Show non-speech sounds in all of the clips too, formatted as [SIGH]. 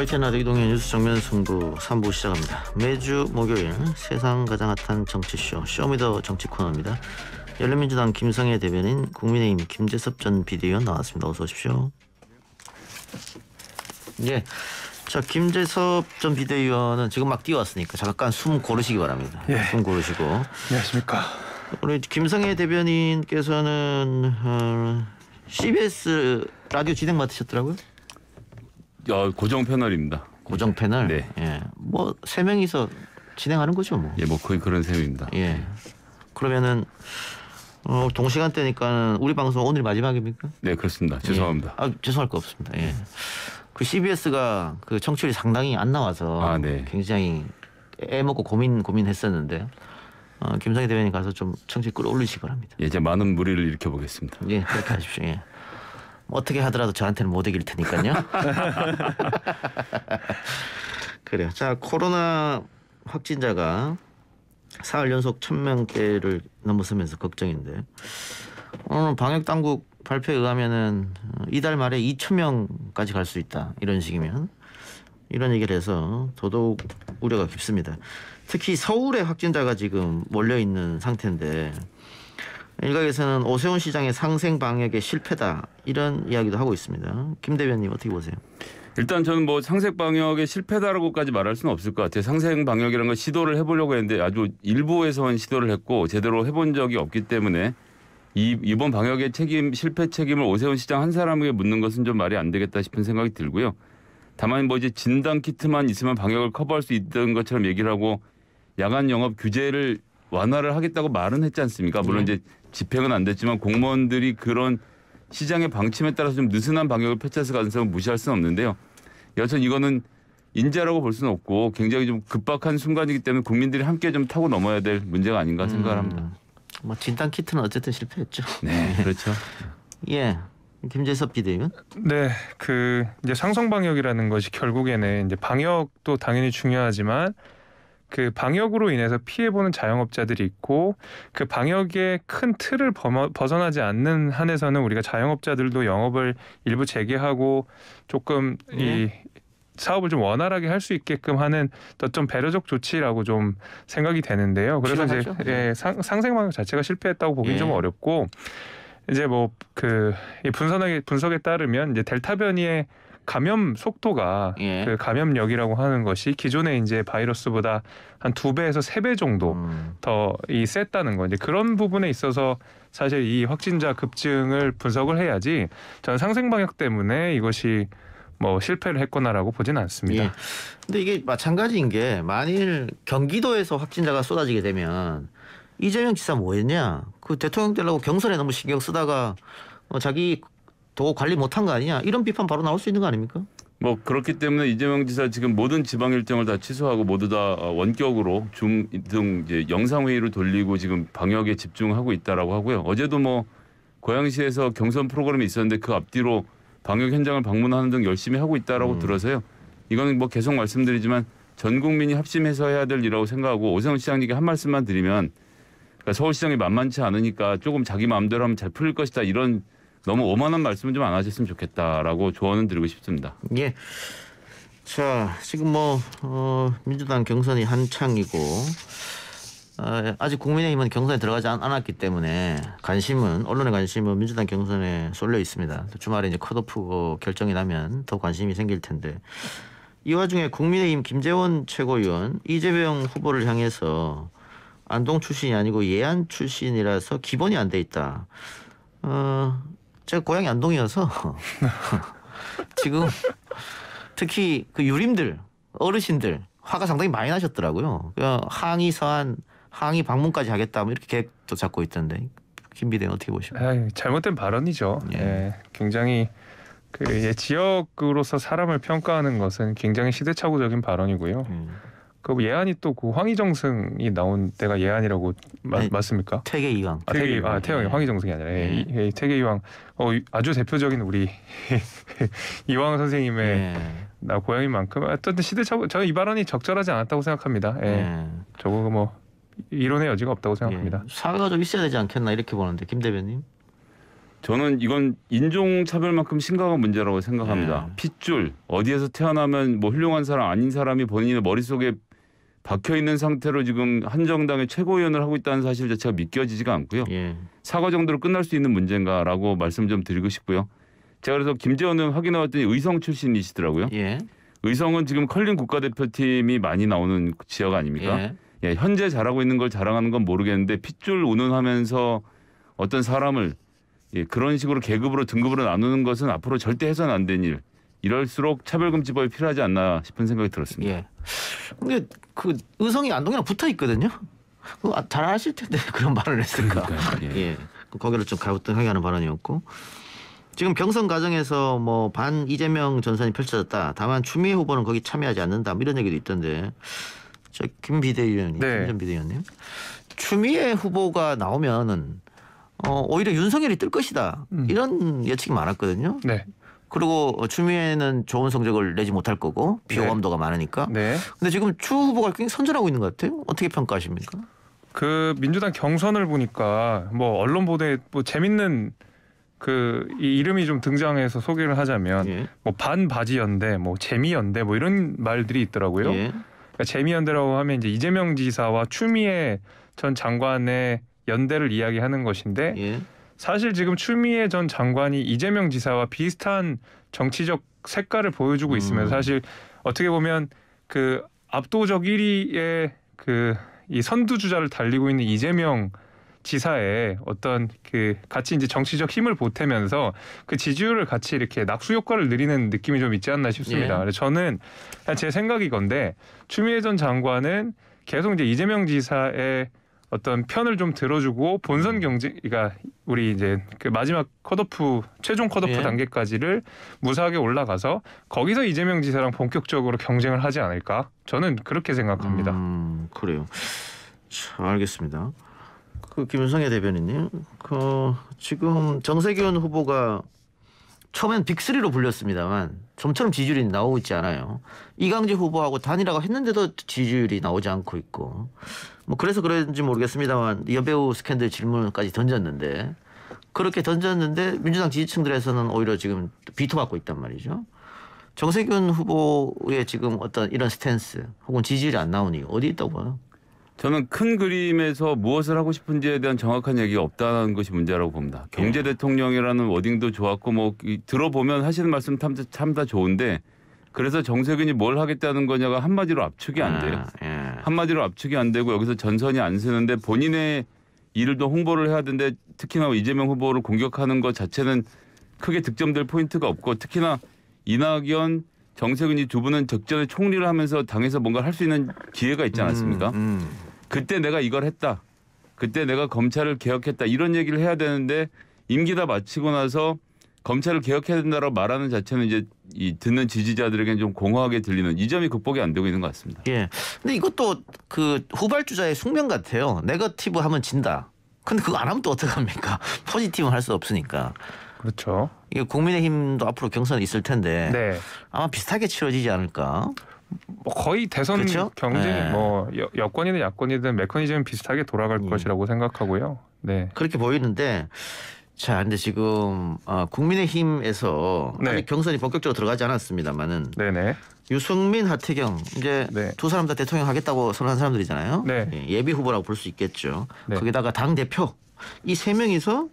화이트나드 이동의 뉴스 정면 승부 3부 시작합니다. 매주 목요일 세상 가장 핫한 정치쇼 쇼미더 정치 코너입니다. 열린민주당 김성애 대변인 국민의힘 김재섭 전 비대위원 나왔습니다. 어서 오십시오. 네. 자 김재섭 전 비대위원은 지금 막 뛰어왔으니까 잠깐 숨 고르시기 바랍니다. 예. 숨 고르시고. 안녕하십니까. 우리 김성애 대변인께서는 어, CBS 라디오 진행 맡으셨더라고요. 어, 고정 패널입니다. 고정 패널. 네. 예. 뭐세 명이서 진행하는 거죠, 뭐. 예, 뭐 거의 그런 셈입니다. 예. 그러면은 어, 동시간대니까는 우리 방송 오늘 마지막입니까? 네, 그렇습니다. 예. 죄송합니다. 예. 아, 죄송할 거 없습니다. 예. 그 CBS가 그 청취율이 상당히 안 나와서 아, 네. 굉장히 애 먹고 고민 고민했었는데 어, 김상희 대변인 가서 좀 청취 끌어올리시기 바랍니다. 예, 이제 많은 무리를 일으켜 보겠습니다. 예, 그렇게 하십시오. 예. 뭐 어떻게 하더라도 저한테는 못 이길 테니까요. [LAUGHS] 그래요. 자 코로나 확진자가 사흘 연속 천명대를 넘어서면서 걱정인데 오늘 방역 당국 발표에 의하면은 이달 말에 2천 명까지 갈 수 있다 이런 식이면 이런 얘기를 해서 더더욱 우려가 깊습니다. 특히 서울의 확진자가 지금 몰려 있는 상태인데 일각에서는 오세훈 시장의 상생 방역의 실패다 이런 이야기도 하고 있습니다. 김 대변님 어떻게 보세요? 일단 저는 뭐 상생 방역의 실패다라고까지 말할 수는 없을 것 같아요. 상생 방역이라는 걸 시도를 해보려고 했는데 아주 일부에서만 시도를 했고 제대로 해본 적이 없기 때문에 이 이번 방역의 책임 실패 책임을 오세훈 시장 한 사람에게 묻는 것은 좀 말이 안 되겠다 싶은 생각이 들고요. 다만 뭐 이제 진단 키트만 있으면 방역을 커버할 수 있던 것처럼 얘기를 하고 야간 영업 규제를 완화를 하겠다고 말은 했지 않습니까? 물론 네. 이제 집행은 안 됐지만 공무원들이 그런 시장의 방침에 따라서 좀 느슨한 방역을 펼쳐서가는사람은 무시할 수는 없는데요. 여튼 이거는 인재라고볼 수는 없고 굉장히 좀 급박한 순간이기 때문에 국민들이 함께 좀 타고 넘어야 될 문제가 아닌가 생각합니다. 음. 뭐 진단 키트는 어쨌든 실패했죠. 네, [LAUGHS] 그렇죠. 예. 김재섭 비대위원. 네, 그 이제 상성 방역이라는 것이 결국에는 이제 방역도 당연히 중요하지만 그 방역으로 인해서 피해보는 자영업자들이 있고 그 방역의 큰 틀을 범어, 벗어나지 않는 한에서는 우리가 자영업자들도 영업을 일부 재개하고 조금 예. 이 사업을 좀 원활하게 할 수 있게끔 하는 더 좀 배려적 조치라고 좀 생각이 되는데요. 그래서 필요하죠. 이제 예, 네. 상, 생 방역 자체가 실패했다고 보기 예. 좀 어렵고 이제 뭐그 분석에 분석에 따르면 이제 델타 변이의 감염 속도가 예. 그 감염력이라고 하는 것이 기존의 이제 바이러스보다 한 두 배에서 세 배 정도 음. 더이 셌다는 거 이제 그런 부분에 있어서 사실 이 확진자 급증을 분석을 해야지 저는 상생 방역 때문에 이것이 뭐 실패를 했거나라고 보진 않습니다. 예. 근데 이게 마찬가지인 게 만일 경기도에서 확진자가 쏟아지게 되면 이재명 지사 뭐했냐? 그 대통령 되려고 경선에 너무 신경 쓰다가 어, 자기 더 관리 못한 거 아니냐 이런 비판 바로 나올 수 있는 거 아닙니까? 뭐 그렇기 때문에 이재명 지사 지금 모든 지방 일정을 다 취소하고 모두 다 어, 원격으로 줌등 이제 영상 회의를 돌리고 지금 방역에 집중하고 있다라고 하고요. 어제도 뭐 고양시에서 경선 프로그램이 있었는데 그 앞뒤로 방역 현장을 방문하는 등 열심히 하고 있다라고 음. 들어서요. 이거는 뭐 계속 말씀드리지만 전 국민이 합심해서 해야 될 일이라고 생각하고 오세훈 시장님께 한 말씀만 드리면 그러니까 서울시장이 만만치 않으니까 조금 자기 마음대로 하면 잘 풀릴 것이다 이런 너무 오만한 말씀은 좀 안 하셨으면 좋겠다라고 조언은 드리고 싶습니다. 예. 자, 지금 뭐 어, 민주당 경선이 한창이고 어, 아직 국민의힘은 경선에 들어가지 않, 았기 때문에 관심은 언론의 관심은 민주당 경선에 쏠려 있습니다. 주말에 이제 컷오프 결정이 나면 더 관심이 생길 텐데 이 와중에 국민의힘 김재원 최고위원 이재명 후보를 향해서 안동 출신이 아니고 예안 출신이라서 기본이 안 돼 있다. 어, 제가 고향이 안동이어서 [LAUGHS] 지금 특히 그 유림들 어르신들 화가 상당히 많이 나셨더라고요. 그 항의 서한 항의 방문까지 하겠다 뭐 이렇게 계획도 잡고 있던데 김비대 어떻게 보십니까? 잘못된 발언이죠. 예. 예. 굉장히 그 예, 지역으로서 사람을 평가하는 것은 굉장히 시대착오적인 발언이고요. 음. 그 예안이 또 그 황희정승이 나온 때가 예안이라고 마, 네, 맞습니까? 태계 이황. 아, 태계 이황. 아, 태왕이 네. 황희정승이 아니라 네. 예, 태계 이황. 어, 아주 대표적인 우리 [LAUGHS] 이황 선생님의 네. 나 고양이만큼 어쨌 시대착오 저는 이 발언이 적절하지 않았다고 생각합니다. 예. 네. 저거 뭐 이론의 여지가 없다고 예. 생각합니다. 사과가 좀 있어야 되지 않겠나 이렇게 보는데 김 대변님. 저는 이건 인종차별만큼 심각한 문제라고 생각합니다. 네. 핏줄 어디에서 태어나면 뭐 훌륭한 사람 아닌 사람이 본인의 머릿속에 박혀 있는 상태로 지금 한정당의 최고위원을 하고 있다는 사실 자체가 믿겨지지가 않고요. 예. 사과 정도로 끝날 수 있는 문제인가라고 말씀 좀 드리고 싶고요. 제가 그래서 김재원 의원 확인해 봤더니 의성 출신이시더라고요. 예. 의성은 지금 컬링 국가대표팀이 많이 나오는 지역 아닙니까? 예. 예, 현재 잘하고 있는 걸 자랑하는 건 모르겠는데 핏줄 운운하면서 어떤 사람을 예, 그런 식으로 계급으로 등급으로 나누는 것은 앞으로 절대 해서는 안된 일. 이럴수록 차별금지법이 필요하지 않나 싶은 생각이 들었습니다. 예. 근데 그 의성이 안동이랑 붙어 있거든요. 잘 그 아실 텐데 [LAUGHS] 그런 말을 했을까. 예. 예. 그 거기를 좀가우하게 하는 발언이었고 지금 경선 과정에서 뭐 반 이재명 전선이 펼쳐졌다. 다만 추미애 후보는 거기 참여하지 않는다. 뭐 이런 얘기도 있던데 저김 비대위원님, 네. 김전 비대위원님 추미애 후보가 나오면은 어, 오히려 윤석열이 뜰 것이다. 음. 이런 예측이 많았거든요. 네. 그리고 추미애는 좋은 성적을 내지 못할 거고 비호감도가 네. 많으니까. 네. 근데 지금 추 후보가 굉장히 선전하고 있는 것 같아요. 어떻게 평가하십니까? 그 민주당 경선을 보니까 뭐 언론 보도에 뭐 재밌는 그이 이름이 좀 등장해서 소개를 하자면 예. 뭐 반바지 연대, 뭐 재미 연대 뭐 이런 말들이 있더라고요. 예. 그러니까 재미 연대라고 하면 이제 이재명 지사와 추미애 전 장관의 연대를 이야기하는 것인데 예. 사실 지금 추미애 전 장관이 이재명 지사와 비슷한 정치적 색깔을 보여주고 있으면서 음. 사실 어떻게 보면 그 압도적 1위의 그 이 선두 주자를 달리고 있는 이재명 지사의 어떤 그 같이 이제 정치적 힘을 보태면서 그 지지율을 같이 이렇게 낙수 효과를 느리는 느낌이 좀 있지 않나 싶습니다. 예. 저는 제 생각이건데 추미애 전 장관은 계속 이제 이재명 지사의 어떤 편을 좀 들어주고 본선 음. 경쟁, 그러니까 우리 이제 그 마지막 컷오프 최종 컷오프 예. 단계까지를 무사하게 올라가서 거기서 이재명 지사랑 본격적으로 경쟁을 하지 않을까? 저는 그렇게 생각합니다. 음, 그래요. 자, 알겠습니다. 그김성의 대변인님, 그 지금 정세균 후보가 처음엔 빅리로 불렸습니다만 점점 지지율이 나오고 있지 않아요. 이강재 후보하고 단일화가 했는데도 지지율이 나오지 않고 있고 뭐 그래서 그런지 모르겠습니다만 여배우 스캔들 질문까지 던졌는데 그렇게 던졌는데 민주당 지지층들에서는 오히려 지금 비토받고 있단 말이죠. 정세균 후보의 지금 어떤 이런 스탠스 혹은 지지율이 안 나오니 어디 있다고 봐요? 저는 큰 그림에서 무엇을 하고 싶은지에 대한 정확한 얘기가 없다는 것이 문제라고 봅니다. 경제 예. 대통령이라는 워딩도 좋았고 뭐 들어보면 하시는 말씀 참, 참다 좋은데 그래서 정세균이 뭘 하겠다는 거냐가 한마디로 압축이 안 돼요. 아, 예. 네. 한마디로 압축이 안 되고 여기서 전선이 안 쓰는데 본인의 일을 또 홍보를 해야 되는데 특히나 이재명 후보를 공격하는 것 자체는 크게 득점될 포인트가 없고 특히나 이낙연 정세균이 두 분은 적전에 총리를 하면서 당에서 뭔가 할 수 있는 기회가 있지 음, 않았습니까? 음, 음. 그때 내가 이걸 했다. 그때 내가 검찰을 개혁했다. 이런 얘기를 해야 되는데 임기 다 마치고 나서 검찰을 개혁해야 된다라고 말하는 자체는 이제 이 듣는 지지자들에게는 좀 공허하게 들리는 이 점이 극복이 안 되고 있는 것 같습니다. 예. 근데 이것도 그 후발주자의 숙명 같아요. 네거티브 하면 진다. 근데 그거 안 하면 또 어떡합니까? [LAUGHS] 포지티브 할수 없으니까. 그렇죠. 이게 국민의힘도 앞으로 경선이 있을 텐데 네. 아마 비슷하게 치러지지 않을까? 뭐 거의 대선 그렇죠? 경쟁 네. 뭐 여권이든 야권이든 메커니즘은 비슷하게 돌아갈 음. 것이라고 생각하고요. 네. 그렇게 보이는데 자, 근데 지금 어, 국민의힘에서 네. 아직 경선이 본격적으로 들어가지 않았습니다만은 네네. 유승민, 하태경 이제 네. 두 사람 다 대통령 하겠다고 선언한 사람들이잖아요. 네. 예, 예비 후보라고 볼 수 있겠죠. 네. 거기다가 당 대표 이 세 명이서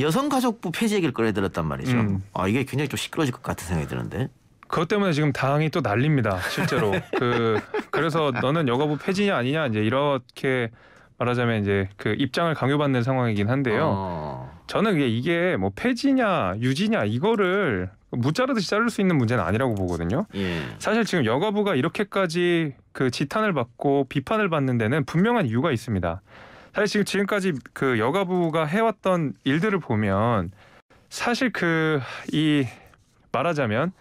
여성가족부 폐지 얘기를 꺼내들었단 말이죠. 음. 아 이게 굉장히 좀 시끄러질 것 같은 생각이 드는데. 그것 때문에 지금 당이 또 난립니다. 실제로 [LAUGHS] 그 그래서 너는 여가부 폐지냐 아니냐 이제 이렇게 말하자면 이제 그 입장을 강요받는 상황이긴 한데요. 어. 저는 이게 뭐 폐지냐 유지냐 이거를 무자르듯이 자를 수 있는 문제는 아니라고 보거든요. 예. 사실 지금 여가부가 이렇게까지 그 지탄을 받고 비판을 받는 데는 분명한 이유가 있습니다. 사실 지금 지금까지 그 여가부가 해왔던 일들을 보면 사실 그 이 말하자면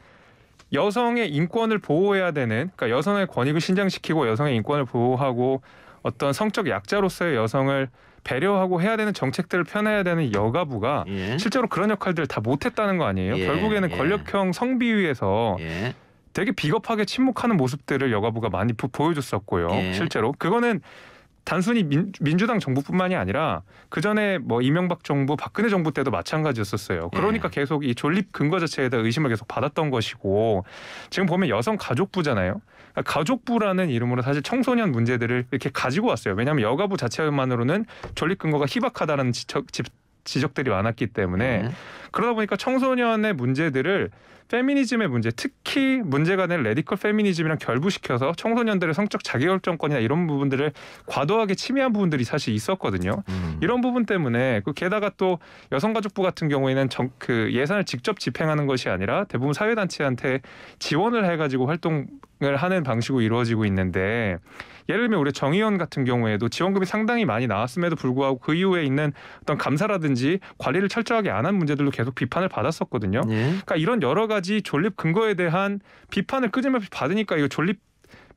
여성의 인권을 보호해야 되는 그러니까 여성의 권익을 신장시키고 여성의 인권을 보호하고 어떤 성적 약자로서의 여성을 배려하고 해야 되는 정책들을 펴내야 되는 여가부가 예. 실제로 그런 역할들을 다 못했다는 거 아니에요? 예. 결국에는 예. 권력형 성비위에서 예. 되게 비겁하게 침묵하는 모습들을 여가부가 많이 부, 보여줬었고요. 예. 실제로 그거는 단순히 민, 민주당 정부뿐만이 아니라 그 전에 뭐 이명박 정부, 박근혜 정부 때도 마찬가지였었어요. 그러니까 예. 계속 이 존립 근거 자체에 대한 의심을 계속 받았던 것이고 지금 보면 여성 가족부잖아요. 그러니까 가족부라는 이름으로 사실 청소년 문제들을 이렇게 가지고 왔어요. 왜냐하면 여가부 자체만으로는 전립 근거가 희박하다는 지적, 집, 지적들이 많았기 때문에 네. 그러다 보니까 청소년의 문제들을 페미니즘의 문제, 특히 문제가 된 레디컬 페미니즘이랑 결부시켜서 청소년들의 성적 자기결정권이나 이런 부분들을 과도하게 침해한 부분들이 사실 있었거든요. 음. 이런 부분 때문에 그 게다가 또 여성가족부 같은 경우에는 정, 그 예산을 직접 집행하는 것이 아니라 대부분 사회단체한테 지원을 해가지고 활동 을 하는 방식으로 이루어지고 있는데 예를 들면 우리 정의원 같은 경우에도 지원금이 상당히 많이 나왔음에도 불구하고 그 이후에 있는 어떤 감사라든지 관리를 철저하게 안 한 문제들로 계속 비판을 받았었거든요. 예. 그러니까 이런 여러 가지 존립 근거에 대한 비판을 끄집없이 받으니까 이거 존립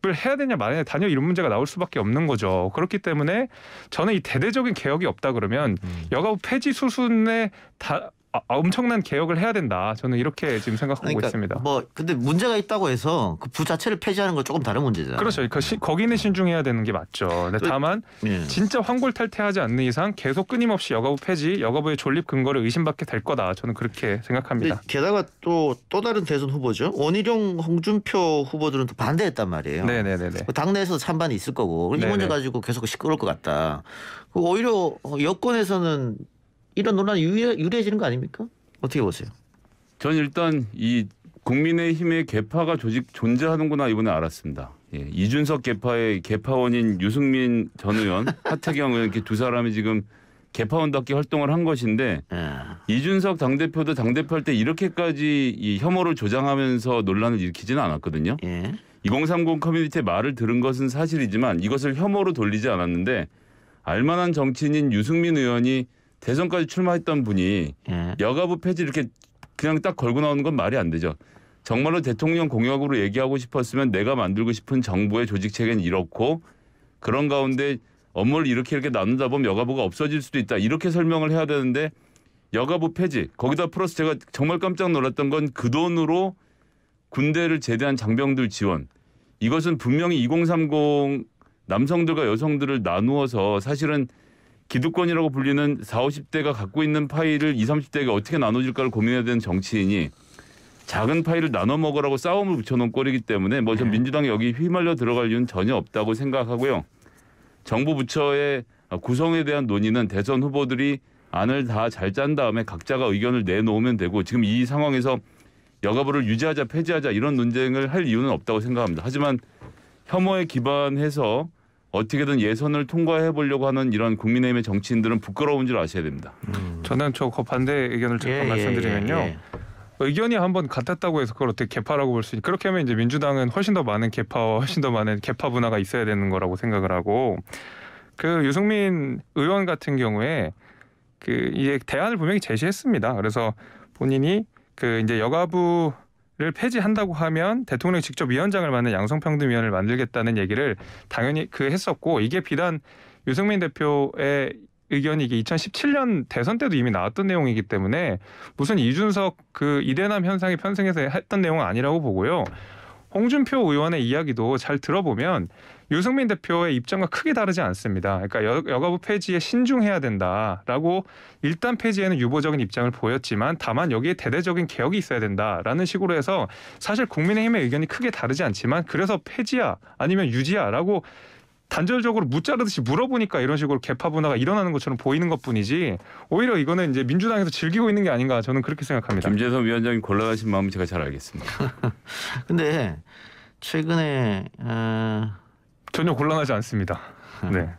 을 해야 되냐 말아야 되냐 단연 이런 문제가 나올 수밖에 없는 거죠. 그렇기 때문에 저는 이 대대적인 개혁이 없다 그러면 음. 여가부 폐지 수순에 다 아, 아, 엄청난 개혁을 해야 된다. 저는 이렇게 지금 생각하고 그러니까 있습니다. 뭐 근데 문제가 있다고 해서 그 부자체를 폐지하는 건 조금 다른 문제잖아요. 그렇죠. 그 시, 거기는 신중해야 되는 게 맞죠. 근데 그, 다만 예. 진짜 환골탈태하지 않는 이상 계속 끊임없이 여가부 폐지, 여가부의 존립 근거를 의심받게 될 거다. 저는 그렇게 생각합니다. 게다가 또 또 다른 대선 후보죠. 원희룡, 홍준표 후보들은 또 반대했단 말이에요. 네네네네. 그 당내에서 찬반이 있을 거고 그러니까 이 문제 가지고 계속 시끄러울 것 같다. 그 오히려 여권에서는 이런 논란이 유리, 유리해지는 거 아닙니까? 어떻게 보세요? 전 일단 이 국민의힘의 개파가 조직 존재하는구나 이번에 알았습니다. 예, 이준석 개파의 개파원인 유승민 전 의원, [LAUGHS] 하태경 의원 이렇게 두 사람이 지금 개파원답게 활동을 한 것인데 아. 이준석 당대표도 당대표 할때 이렇게까지 이 혐오를 조장하면서 논란을 일으키지는 않았거든요. 예. 2030 커뮤니티의 말을 들은 것은 사실이지만 이것을 혐오로 돌리지 않았는데 알만한 정치인인 유승민 의원이 대선까지 출마했던 분이 예. 여가부 폐지 이렇게 그냥 딱 걸고 나오는 건 말이 안 되죠. 정말로 대통령 공약으로 얘기하고 싶었으면 내가 만들고 싶은 정부의 조직 체계는 이렇고 그런 가운데 업무를 이렇게 이렇게 나누다 보면 여가부가 없어질 수도 있다. 이렇게 설명을 해야 되는데 여가부 폐지 거기다 플러스 제가 정말 깜짝 놀랐던 건 그 돈으로 군대를 제대한 장병들 지원 이것은 분명히 2030 남성들과 여성들을 나누어서 사실은 기득권이라고 불리는 40, 50대가 갖고 있는 파일을 20, 30대가 어떻게 나눠질까를 고민해야 되는 정치인이 작은 파일을 나눠 먹으라고 싸움을 붙여놓은 꼴이기 때문에 뭐전 네. 민주당이 여기 휘말려 들어갈 이유는 전혀 없다고 생각하고요. 정부 부처의 구성에 대한 논의는 대선 후보들이 안을 다 잘 짠 다음에 각자가 의견을 내놓으면 되고 지금 이 상황에서 여가부를 유지하자 폐지하자 이런 논쟁을 할 이유는 없다고 생각합니다. 하지만 혐오에 기반해서 어떻게든 예선을 통과해 보려고 하는 이런 국민의힘의 정치인들은 부끄러운 줄 아셔야 됩니다. 음. 저는 저그 반대 의견을 잠깐 예, 예, 말씀드리면요. 예, 예. 의견이 한번 같았다고 해서 그걸 어떻게 개파라고 볼 수 있니? 그렇게 하면 이제 민주당은 훨씬 더 많은 개파와 훨씬 더 많은 개파 문화가 있어야 되는 거라고 생각을 하고 그 유승민 의원 같은 경우에 그 이제 대안을 분명히 제시했습니다. 그래서 본인이 그 이제 여가부 를 폐지한다고 하면 대통령이 직접 위원장을 맡는 양성평등위원회를 만들겠다는 얘기를 당연히 그 했었고 이게 비단 유승민 대표의 의견이 이게 2017년 대선 때도 이미 나왔던 내용이기 때문에 무슨 이준석 그 이대남 현상이 편승해서 했던 내용은 아니라고 보고요. 홍준표 의원의 이야기도 잘 들어보면 유승민 대표의 입장과 크게 다르지 않습니다. 그러니까 여, 가부 폐지에 신중해야 된다라고 일단 폐지에는 유보적인 입장을 보였지만 다만 여기에 대대적인 개혁이 있어야 된다라는 식으로 해서 사실 국민의힘의 의견이 크게 다르지 않지만 그래서 폐지야 아니면 유지야라고 단절적으로 묻자르듯이 물어보니까 이런 식으로 개파 분화가 일어나는 것처럼 보이는 것뿐이지 오히려 이거는 이제 민주당에서 즐기고 있는 게 아닌가 저는 그렇게 생각합니다. 김재선 위원장이 곤란하신 마음 제가 잘 알겠습니다. [LAUGHS] 근데 최근에 어... 전혀 곤란하지 않습니다. 음. 네.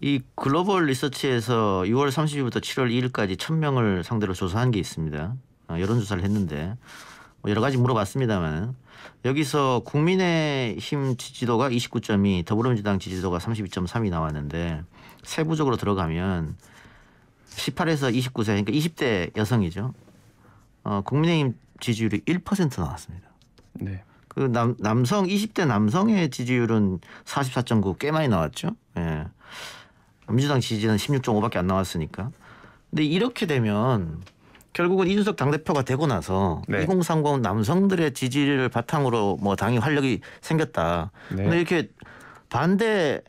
이 글로벌 리서치에서 6월 30일부터 7월 2일까지 1000명을 상대로 조사한 게 있습니다. 어, 여론조사를 했는데 뭐 여러 가지 물어봤습니다만 여기서 국민의힘 지지도가 29.2, 더불어민주당 지지도가 32.3이 나왔는데 세부적으로 들어가면 18에서 29세 그러니까 20대 여성이죠. 어, 국민의힘 지지율이 1% 나왔습니다. 네. 그 남, 남성 20대 남성의 지지율은 44.9 꽤 많이 나왔죠. 예. 민주당 지지는 16.5밖에 안 나왔으니까. 근데 이렇게 되면 결국은 이준석 당대표가 되고 나서 네. 2030 남성들의 지지를 바탕으로 뭐 당이 활력이 생겼다. 네. 근데 이렇게 반대의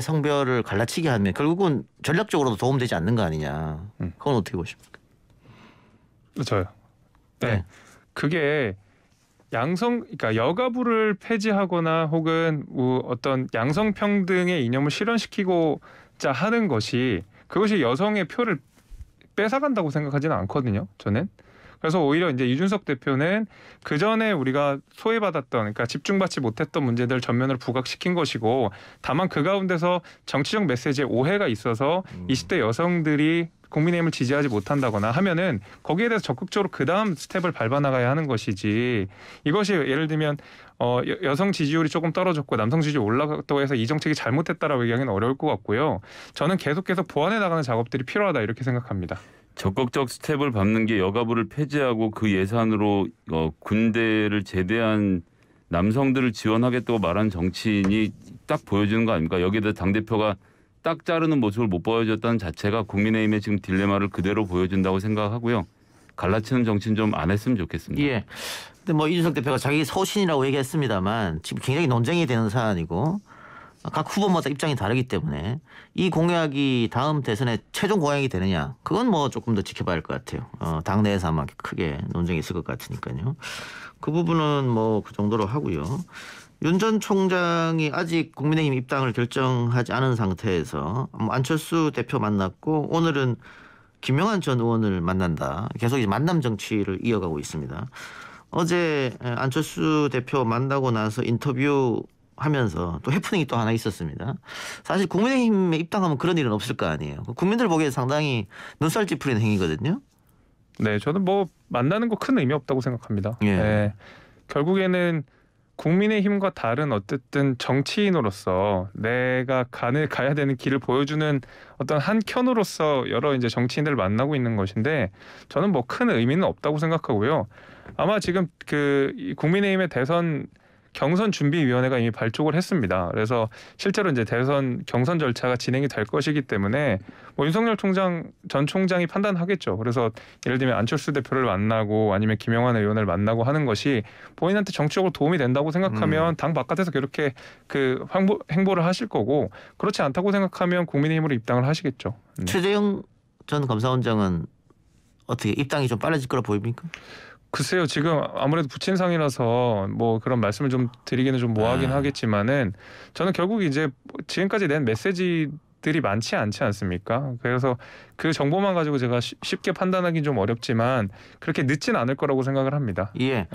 성별을 갈라치게 하면 결국은 전략적으로도 도움되지 않는 거 아니냐. 음. 그건 어떻게 보십니까? 저요. 네. 네. 그게 양성 그러니까 여가부를 폐지하거나 혹은 어떤 양성 평등의 이념을 실현시키고자 하는 것이 그것이 여성의 표를 뺏어간다고 생각하지는 않거든요. 저는. 그래서 오히려 이제 이준석 대표는 그 전에 우리가 소외받았던 그러니까 집중받지 못했던 문제들 전면으로 부각시킨 것이고 다만 그 가운데서 정치적 메시지에 오해가 있어서 음. 20대 여성들이 국민의힘을 지지하지 못한다거나 하면은 거기에 대해서 적극적으로 그 다음 스텝을 밟아 나가야 하는 것이지 이것이 예를 들면 어 여성 지지율이 조금 떨어졌고 남성 지지율이 올라갔다고 해서 이 정책이 잘못됐다라고 얘기하기는 어려울 것 같고요. 저는 계속해서 보완해 나가는 작업들이 필요하다 이렇게 생각합니다. 적극적 스텝을 밟는 게 여가부를 폐지하고 그 예산으로 어, 군대를 제대한 남성들을 지원하겠다고 말한 정치인이 딱 보여주는 거 아닙니까? 여기에 대해 당대표가 딱 자르는 모습을 못 보여줬다는 자체가 국민의힘의 지금 딜레마를 그대로 보여준다고 생각하고요. 갈라치는 정치는 좀안 했으면 좋겠습니다. 예. 근데 뭐 이준석 대표가 자기 소신이라고 얘기했습니다만 지금 굉장히 논쟁이 되는 사안이고 각 후보마다 입장이 다르기 때문에 이 공약이 다음 대선에 최종 공약이 되느냐 그건 뭐 조금 더 지켜봐야 할 것 같아요. 어, 당내에서 아마 크게 논쟁이 있을 것 같으니까요. 그 부분은 뭐 그 정도로 하고요. 윤전 총장이 아직 국민의힘 입당을 결정하지 않은 상태에서 뭐 안철수 대표 만났고 오늘은 김영환 전 의원을 만난다. 계속 이제 만남 정치를 이어가고 있습니다. 어제 안철수 대표 만나고 나서 인터뷰 하면서 또 해프닝이 또 하나 있었습니다. 사실 국민의힘에 입당하면 그런 일은 없을 거 아니에요. 국민들 보기에 상당히 눈살 찌푸리는 행위거든요. 네, 저는 뭐 만나는 거 큰 의미 없다고 생각합니다. 예. 네. 결국에는 국민의힘과 다른 어쨌든 정치인으로서 내가 간을 가야 되는 길을 보여주는 어떤 한 켠으로서 여러 이제 정치인들을 만나고 있는 것인데 저는 뭐 큰 의미는 없다고 생각하고요. 아마 지금 그 국민의힘의 대선 경선 준비위원회가 이미 발족을 했습니다. 그래서 실제로 이제 대선 경선 절차가 진행이 될 것이기 때문에 뭐 윤석열 총장 전 총장이 판단하겠죠. 그래서 예를 들면 안철수 대표를 만나고 아니면 김영환 의원을 만나고 하는 것이 본인한테 정치적으로 도움이 된다고 생각하면 음. 당 바깥에서 그렇게 그 행보, 행보를 하실 거고 그렇지 않다고 생각하면 국민의힘으로 입당을 하시겠죠. 네. 최재형 전 검사원장은 어떻게 입당이 좀 빨라질 거라 보입니까? 글쎄요 지금 아무래도 부친상이라서 뭐 그런 말씀을 좀 드리기는 좀뭐하긴 아. 네. 하겠지만은 저는 결국 이제 지금까지 낸 메시지 들이 많지 않지 않습니까? 그래서 그 정보만 가지고 제가 쉽게 판단하기 는좀 어렵지만 그렇게 늦진 않을 거라고 생각을 합니다. 예. 네.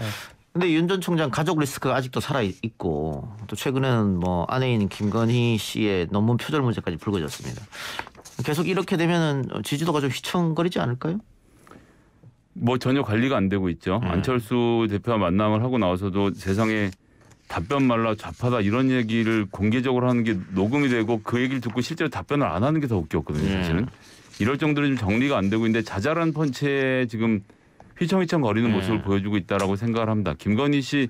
근데 윤 전 총장 가족 리스크가 아직도 살아 있고 또 최근에는 뭐 아내인 김건희 씨의 논문 표절 문제까지 불거졌습니다. 계속 이렇게 되면은 지지도가 좀 휘청거리지 않을까요? 뭐 전혀 관리가 안 되고 있죠. 음. 안철수 대표와 만남을 하고 나와서도 세상에 답변 말라 좌파다 이런 얘기를 공개적으로 하는 게 녹음이 되고 그 얘기를 듣고 실제로 답변을 안 하는 게 더 웃겼거든요. 네. 사실은 음. 이럴 정도로 좀 정리가 안 되고 있는데 자잘한 펀치에 지금 휘청휘청 거리는 음. 네. 모습을 보여주고 있다라고 생각을 합니다. 김건희 씨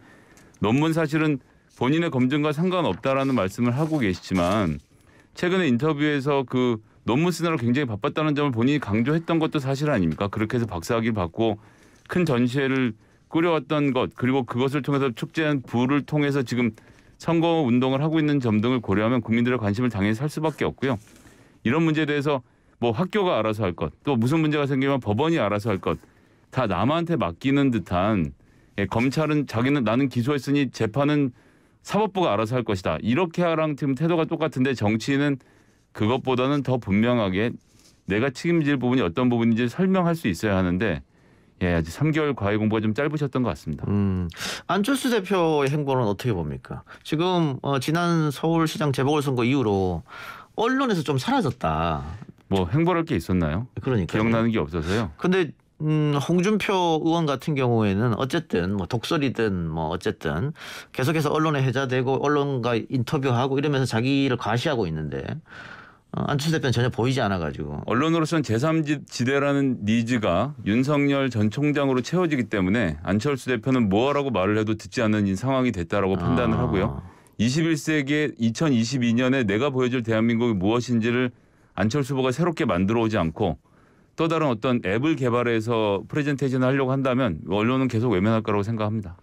논문 사실은 본인의 검증과 상관없다라는 말씀을 하고 계시지만 최근에 인터뷰에서 그 논문 쓰느라 굉장히 바빴다는 점을 본인이 강조했던 것도 사실 아닙니까? 그렇게 해서 박사학위를 받고 큰 전시회를 꾸려왔던 것 그리고 그것을 통해서 축제한 부를 통해서 지금 선거 운동을 하고 있는 점 등을 고려하면 국민들의 관심을 당연히 살 수밖에 없고요. 이런 문제에 대해서 뭐 학교가 알아서 할 것, 또 무슨 문제가 생기면 법원이 알아서 할 것, 다 남한테 맡기는 듯한 예, 검찰은 자기는 나는 기소했으니 재판은 사법부가 알아서 할 것이다. 이렇게 하랑 지금 태도가 똑같은데 정치인은 그것보다는 더 분명하게 내가 책임질 부분이 어떤 부분인지 설명할 수 있어야 하는데 예, 아직 3개월 과외 공부가 좀 짧으셨던 것 같습니다. 음, 안철수 대표의 행보는 어떻게 봅니까? 지금 어, 지난 서울시장 재보궐선거 이후로 언론에서 좀 사라졌다. 뭐 행보할 게 있었나요? 그러니까 기억나는 게 없어서요. 근데 음, 홍준표 의원 같은 경우에는 어쨌든 뭐 독설이든 뭐 어쨌든 계속해서 언론에 해자되고 언론과 인터뷰하고 이러면서 자기를 과시하고 있는데 어, 안철수 대표는 전혀 보이지 않아가지고 언론으로서는 제3지대라는 니즈가 윤석열 전 총장으로 채워지기 때문에 안철수 대표는 뭐라고 말을 해도 듣지 않는 상황이 됐다라고 아. 판단을 하고요. 21세기에 2022년에 내가 보여줄 대한민국이 무엇인지를 안철수 후보가 새롭게 만들어 오지 않고 또 다른 어떤 앱을 개발해서 프레젠테이션을 하려고 한다면 언론은 계속 외면할 거라고 생각합니다.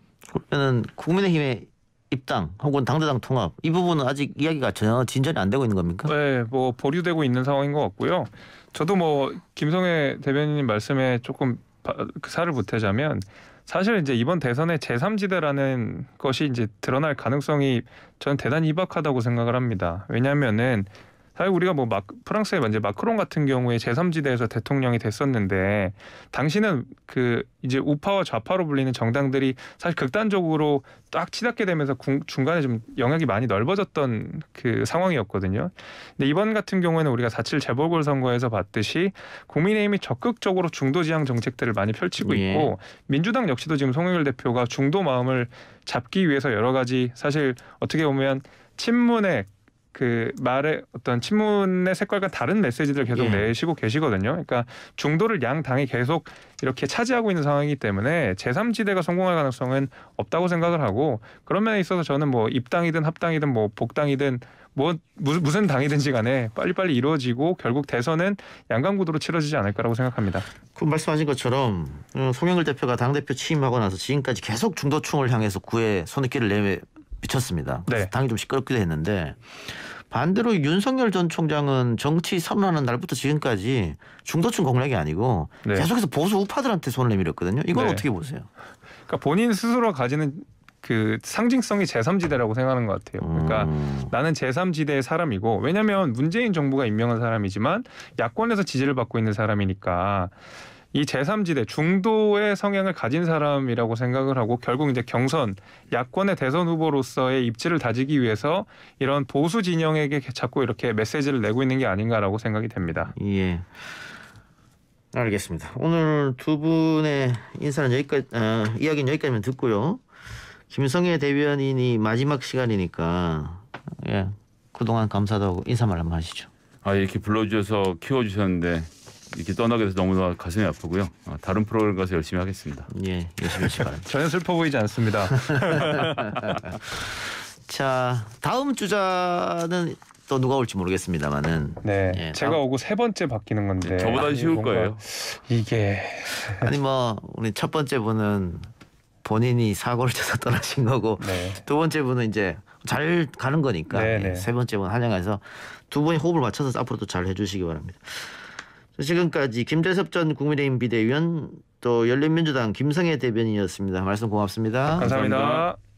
그러면 국민의힘의 입당 혹은 당대당 통합 이 부분은 아직 이야기가 전혀 진전이 안 되고 있는 겁니까? 네, 뭐 보류되고 있는 상황인 것 같고요. 저도 뭐 김성애 대변인님 말씀에 조금 그 살을 보태자면 사실 이제 이번 대선에 제3지대라는 것이 이제 드러날 가능성이 저는 대단히 희박하다고 생각을 합니다. 왜냐하면은 사실 우리가 뭐 막, 프랑스의 이제 마크롱 같은 경우에 제3지대에서 대통령이 됐었는데 당신은그 이제 우파와 좌파로 불리는 정당들이 사실 극단적으로 딱 치닫게 되면서 궁, 중간에 좀 영역이 많이 넓어졌던 그 상황이었거든요. 근데 이번 같은 경우에는 우리가 사7 재보궐 선거에서 봤듯이 국민의힘이 적극적으로 중도 지향 정책들을 많이 펼치고 예. 있고 민주당 역시도 지금 송영길 대표가 중도 마음을 잡기 위해서 여러 가지 사실 어떻게 보면 친문의 그 말의 어떤 친문의 색깔과 다른 메시지를 계속 예. 내시고 계시거든요. 그러니까 중도를 양 당이 계속 이렇게 차지하고 있는 상황이기 때문에 제3지대가 성공할 가능성은 없다고 생각을 하고 그런 면에 있어서 저는 뭐 입당이든 합당이든 뭐 복당이든 뭐 무슨 당이든지 간에 빨리빨리 이루어지고 결국 대선은 양강 구도로 치러지지 않을까라고 생각합니다. 그 말씀하신 것처럼 어, 송영길 대표가 당 대표 취임하고 나서 지금까지 계속 중도층을 향해서 구애 손익기를 내 미쳤습니다. 네. 당이 좀 시끄럽기도 했는데 반대로 윤석열 전 총장은 정치 선언하는 날부터 지금까지 중도층 공략이 아니고 네. 계속해서 보수 우파들한테 손을 내밀었거든요. 이걸 네. 어떻게 보세요? 그러니까 본인 스스로 가지는 그 상징성이 제3지대라고 생각하는 것 같아요. 그러니까 음. 나는 제3지대의 사람이고 왜냐하면 문재인 정부가 임명한 사람이지만 야권에서 지지를 받고 있는 사람이니까 이 제3지대 중도의 성향을 가진 사람이라고 생각을 하고 결국 이제 경선 야권의 대선 후보로서의 입지를 다지기 위해서 이런 보수 진영에게 자꾸 이렇게 메시지를 내고 있는 게 아닌가라고 생각이 됩니다. 예. 알겠습니다. 오늘 두 분의 인사는 여기까지 어, 이야기는 여기까지만 듣고요. 김성애 대변인이 마지막 시간이니까 예, 그동안 감사하다고 인사말 한번 하시죠. 아 이렇게 불러주셔서 키워주셨는데 이렇게 떠나게 돼서 너무나 가슴이 아프고요. 아, 다른 프로그램 가서 열심히 하겠습니다. 예, 열심히 하시기 바랍니다. 전혀 [LAUGHS] 슬퍼 보이지 않습니다. [LAUGHS] 자, 다음 주자는 또 누가 올지 모르겠습니다만은 네 예, 제가 다음... 오고 세 번째 바뀌는 건데 저보다 쉬울 거예요 이게 아니 뭐 우리 첫 번째 분은 본인이 사고를 쳐서 [LAUGHS] 떠나신 거고 네. 두 번째 분은 이제 잘 가는 거니까 네, 예, 네. 세 번째 분 환영해서 두 분이 호흡을 맞춰서 앞으로도 잘 해주시기 바랍니다. 지금까지 김대섭 전 국민의힘 비대위원 또 열린민주당 김성애 대변인이었습니다. 말씀 고맙습니다 감사합니다. 감사합니다.